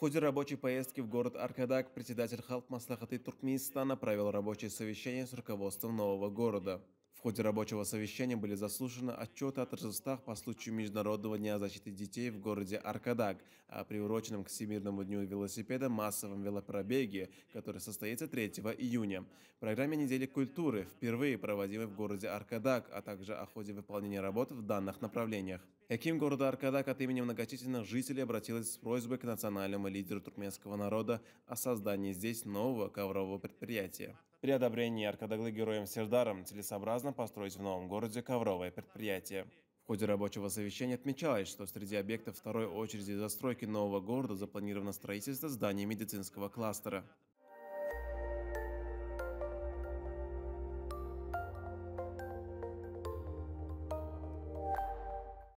ходе рабочей поездки в город Аркадак председатель Халк Маслахаты Туркменистана провел рабочее совещание с руководством нового города. В ходе рабочего совещания были заслушаны отчеты о торжествах по случаю Международного дня защиты детей в городе Аркадак, приуроченном к Всемирному дню велосипеда массовом велопробеге, который состоится 3 июня. В программе недели культуры, впервые проводимой в городе Аркадак, а также о ходе выполнения работ в данных направлениях. Эким города Аркадак от имени многочисленных жителей обратилась с просьбой к национальному лидеру туркменского народа о создании здесь нового коврового предприятия. При одобрении аркадоглы героем Сердаром целесообразно построить в новом городе ковровое предприятие. В ходе рабочего совещания отмечалось, что среди объектов второй очереди застройки нового города запланировано строительство здания медицинского кластера.